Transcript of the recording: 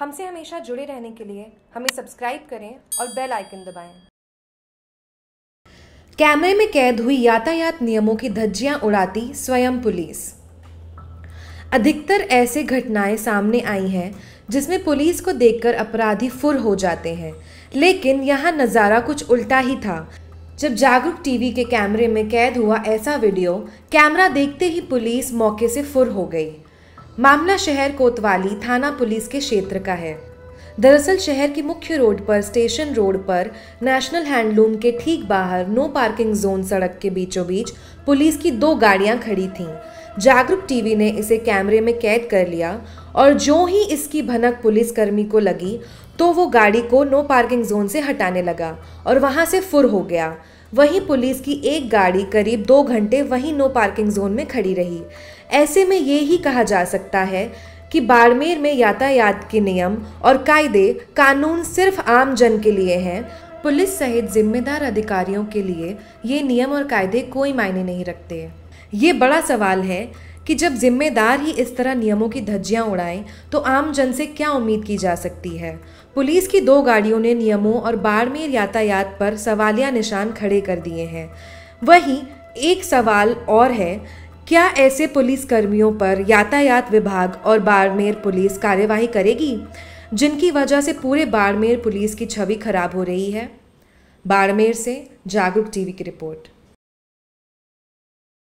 हमसे हमेशा जुड़े रहने के लिए हमें सब्सक्राइब करें और बेल आइकन दबाएं। कैमरे में कैद हुई यातायात नियमों की धज्जियां उड़ाती स्वयं पुलिस अधिकतर ऐसे घटनाएं सामने आई हैं जिसमें पुलिस को देखकर अपराधी फुर हो जाते हैं लेकिन यहाँ नज़ारा कुछ उल्टा ही था जब जागरूक टीवी के कैमरे में कैद हुआ ऐसा वीडियो कैमरा देखते ही पुलिस मौके से फुर हो गई मामला शहर कोतवाली थाना पुलिस के क्षेत्र का है दरअसल शहर की मुख्य रोड पर स्टेशन रोड पर नेशनल हैंडलूम के ठीक बाहर नो पार्किंग जोन सड़क के बीचों बीच पुलिस की दो गाड़ियां खड़ी थीं जागरूक टीवी ने इसे कैमरे में कैद कर लिया और जो ही इसकी भनक पुलिसकर्मी को लगी तो वो गाड़ी को नो पार्किंग जोन से हटाने लगा और वहाँ से फुर हो गया वहीं पुलिस की एक गाड़ी करीब दो घंटे वहीं नो पार्किंग जोन में खड़ी रही ऐसे में ये ही कहा जा सकता है कि बाड़मेर में यातायात के नियम और कायदे कानून सिर्फ आम जन के लिए हैं पुलिस सहित जिम्मेदार अधिकारियों के लिए ये नियम और कायदे कोई मायने नहीं रखते ये बड़ा सवाल है कि जब जिम्मेदार ही इस तरह नियमों की धज्जियां उड़ाएं तो आम जन से क्या उम्मीद की जा सकती है पुलिस की दो गाड़ियों ने नियमों और बाड़मेर यातायात पर सवालिया निशान खड़े कर दिए हैं वहीं एक सवाल और है क्या ऐसे पुलिसकर्मियों पर यातायात विभाग और बाड़मेर पुलिस कार्यवाही करेगी जिनकी वजह से पूरे बाड़मेर पुलिस की छवि खराब हो रही है बाड़मेर से जागरूक टीवी की रिपोर्ट